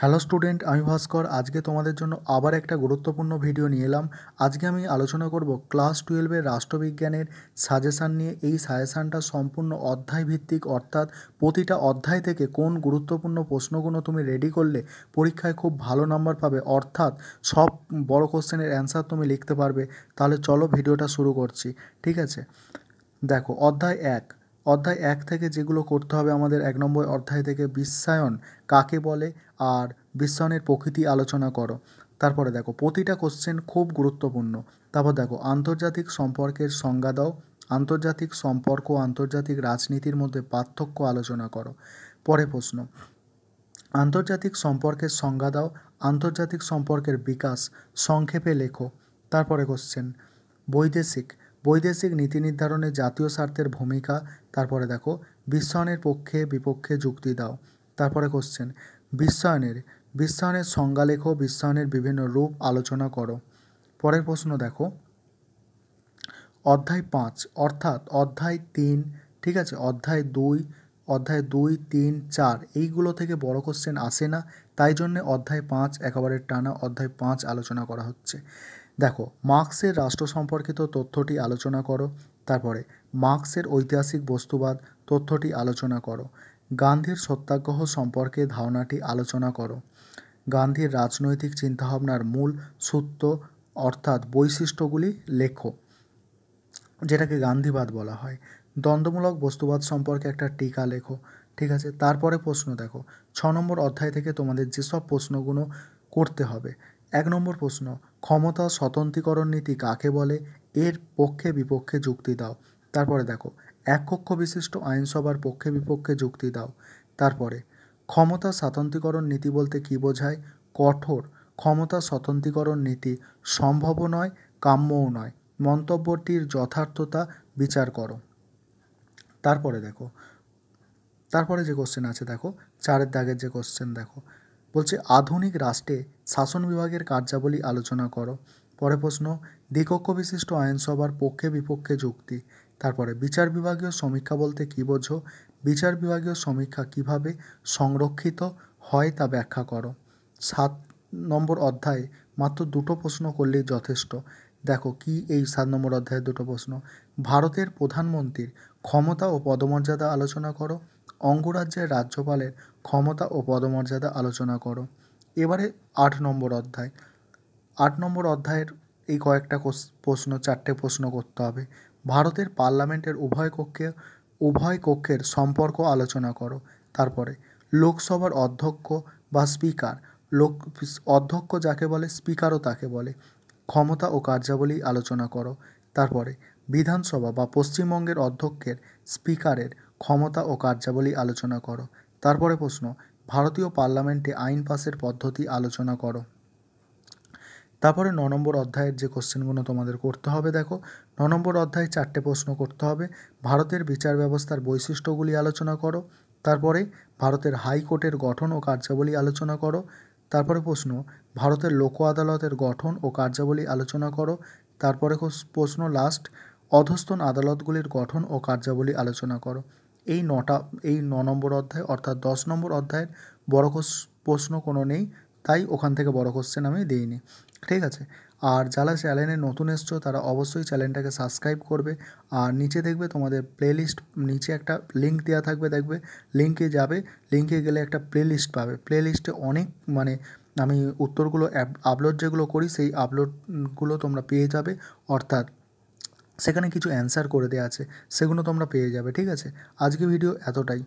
hello student আমি ভাস্কর আজকে তোমাদের জন্য আবার একটা গুরুত্বপূর্ণ ভিডিও নিয়ে এলাম আজকে আমি আলোচনা করব ক্লাস টুয়েলভের রাষ্ট্রবিজ্ঞানের সাজেশান নিয়ে এই সাজেশানটা সম্পূর্ণ অধ্যায় ভিত্তিক অর্থাৎ প্রতিটা অধ্যায় থেকে কোন গুরুত্বপূর্ণ প্রশ্নগুলো তুমি রেডি করলে পরীক্ষায় খুব ভালো নাম্বার পাবে অর্থাৎ সব বড় কোশ্চেনের অ্যান্সার তুমি লিখতে পারবে তাহলে চলো ভিডিওটা শুরু করছি ঠিক আছে দেখো অধ্যায় এক অধ্যায় এক থেকে যেগুলো করতে হবে আমাদের এক নম্বর অধ্যায় থেকে বিশ্বায়ন কাকে বলে আর বিশ্বায়নের প্রকৃতি আলোচনা করো তারপরে দেখো প্রতিটা কোশ্চেন খুব গুরুত্বপূর্ণ তারপর দেখো আন্তর্জাতিক সম্পর্কের সংজ্ঞা দাও আন্তর্জাতিক সম্পর্ক আন্তর্জাতিক রাজনীতির মধ্যে পার্থক্য আলোচনা করো পরে প্রশ্ন আন্তর্জাতিক সম্পর্কের সংজ্ঞা দাও আন্তর্জাতিক সম্পর্কের বিকাশ সংক্ষেপে লেখো তারপরে কোশ্চেন বৈদেশিক বৈদেশিক নীতি নির্ধারণে জাতীয় স্বার্থের ভূমিকা তারপরে দেখো বিশ্বায়নের পক্ষে বিপক্ষে যুক্তি দাও তারপরে কোশ্চেন বিশ্বায়নের বিশ্বায়নের সংজ্ঞা লেখো বিশ্বায়নের বিভিন্ন রূপ আলোচনা করো পরের প্রশ্ন দেখো অধ্যায় পাঁচ অর্থাৎ অধ্যায় তিন ঠিক আছে অধ্যায় দুই অধ্যায় দুই তিন চার এইগুলো থেকে বড় কোশ্চেন আসে না তাই জন্যে অধ্যায় পাঁচ একেবারে টানা অধ্যায় পাঁচ আলোচনা করা হচ্ছে দেখো মার্ক্সের রাষ্ট্র সম্পর্কিত তথ্যটি আলোচনা করো তারপরে মার্ক্সের ঐতিহাসিক বস্তুবাদ তথ্যটি আলোচনা করো গান্ধীর সত্যাগ্রহ সম্পর্কে ধারণাটি আলোচনা করো গান্ধীর রাজনৈতিক চিন্তাভাবনার মূল সূত্র অর্থাৎ বৈশিষ্ট্যগুলি লেখো যেটাকে গান্ধীবাদ বলা হয় দ্বন্দ্বমূলক বস্তুবাদ সম্পর্কে একটা টিকা লেখো ঠিক আছে তারপরে প্রশ্ন দেখো ছ নম্বর অধ্যায় থেকে তোমাদের যেসব প্রশ্নগুলো করতে হবে এক নম্বর প্রশ্ন ক্ষমতা স্বতন্ত্রীকরণ নীতি কাকে বলে এর পক্ষে বিপক্ষে যুক্তি দাও তারপরে দেখো এক কক্ষ বিশিষ্ট আইনসভার পক্ষে বিপক্ষে যুক্তি দাও তারপরে ক্ষমতা স্বাতন্ত্রীকরণ নীতি বলতে কী বোঝায় কঠোর ক্ষমতা স্বতন্ত্রীকরণ নীতি সম্ভব নয় কাম্যও নয় মন্তব্যটির যথার্থতা বিচার করো তারপরে দেখো তারপরে যে কোশ্চেন আছে দেখো চারের দাগের যে কোশ্চেন দেখো বলছে আধুনিক রাষ্ট্রে শাসন বিভাগের কার্যাবলী আলোচনা করো পরে প্রশ্ন দ্বিকক্ষ বিশিষ্ট আইনসভার পক্ষে বিপক্ষে যুক্তি তারপরে বিচার বিভাগীয় সমীক্ষা বলতে কী বোঝো বিচার বিভাগীয় সমীক্ষা কিভাবে সংরক্ষিত হয় তা ব্যাখ্যা করো সাত নম্বর অধ্যায়ে মাত্র দুটো প্রশ্ন করলেই যথেষ্ট দেখো কি এই সাত নম্বর অধ্যায়ের দুটো প্রশ্ন ভারতের প্রধানমন্ত্রীর ক্ষমতা ও পদমর্যাদা আলোচনা করো অঙ্গরাজ্যের রাজ্যপালের ক্ষমতা ও পদমর্যাদা আলোচনা করো এবারে আট নম্বর অধ্যায় আট নম্বর অধ্যায়ের এই কয়েকটা প্রশ্ন চারটে প্রশ্ন করতে হবে ভারতের পার্লামেন্টের উভয় কক্ষে উভয় কক্ষের সম্পর্ক আলোচনা করো তারপরে লোকসভার অধ্যক্ষ বা স্পিকার লোক অধ্যক্ষ যাকে বলে স্পিকারও তাকে বলে ক্ষমতা ও কার্যাবলী আলোচনা করো তারপরে বিধানসভা বা পশ্চিমবঙ্গের অধ্যক্ষের স্পিকারের ক্ষমতা ও কার্যাবলী আলোচনা করো তারপরে প্রশ্ন ভারতীয় পার্লামেন্টে আইন পাসের পদ্ধতি আলোচনা করো তারপরে ন নম্বর অধ্যায়ের যে কোশ্চেনগুলো তোমাদের করতে হবে দেখো ন নম্বর অধ্যায়ে চারটে প্রশ্ন করতে হবে ভারতের বিচার ব্যবস্থার বৈশিষ্ট্যগুলি আলোচনা করো তারপরে ভারতের হাইকোর্টের গঠন ও কার্যাবলী আলোচনা করো তারপরে প্রশ্ন ভারতের লোক আদালতের গঠন ও কার্যাবলী আলোচনা করো তারপরে প্রশ্ন লাস্ট অধস্তন আদালতগুলির গঠন ও কার্যাবলী আলোচনা করো এই নটা এই ন নম্বর অধ্যায় অর্থাৎ দশ নম্বর অধ্যায়ের বড় প্রশ্ন কোনো নেই তাই ওখান থেকে বড় কোশ্চেন আমি দিইনি ঠিক আছে আর যারা চ্যানেলে নতুন এসছো তারা অবশ্যই চ্যানেলটাকে সাবস্ক্রাইব করবে আর নিচে দেখবে তোমাদের প্লেলিস্ট নিচে একটা লিঙ্ক দেওয়া থাকবে দেখবে লিঙ্কে যাবে লিঙ্কে গেলে একটা প্লেলিস্ট পাবে প্লেলিস্টে অনেক মানে আমি উত্তরগুলো আপলোড যেগুলো করি সেই আপলোডগুলো তোমরা পেয়ে যাবে অর্থাৎ সেখানে কিছু অ্যান্সার করে দেওয়া আছে সেগুলো তোমরা পেয়ে যাবে ঠিক আছে আজকে ভিডিও এতটাই